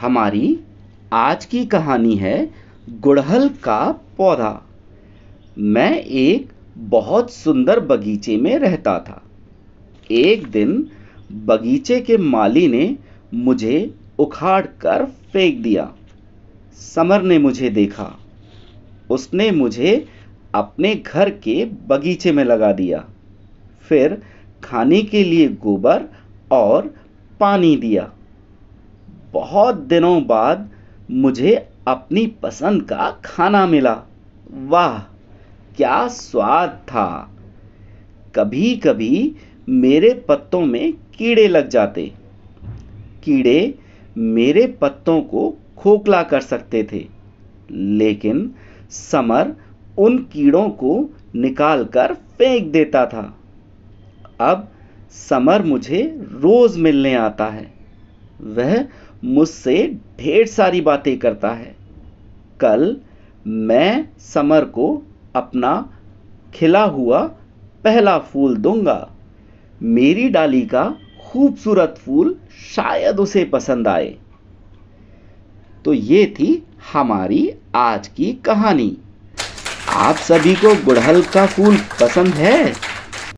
हमारी आज की कहानी है गुड़हल का पौधा मैं एक बहुत सुंदर बगीचे में रहता था एक दिन बगीचे के माली ने मुझे उखाड़ कर फेंक दिया समर ने मुझे देखा उसने मुझे अपने घर के बगीचे में लगा दिया फिर खाने के लिए गोबर और पानी दिया बहुत दिनों बाद मुझे अपनी पसंद का खाना मिला वाह क्या स्वाद था कभी कभी मेरे पत्तों में कीड़े लग जाते कीड़े मेरे पत्तों को खोखला कर सकते थे लेकिन समर उन कीड़ों को निकाल कर फेंक देता था अब समर मुझे रोज़ मिलने आता है वह मुझसे ढेर सारी बातें करता है कल मैं समर को अपना खिला हुआ पहला फूल दूंगा मेरी डाली का खूबसूरत फूल शायद उसे पसंद आए तो ये थी हमारी आज की कहानी आप सभी को गुड़हल का फूल पसंद है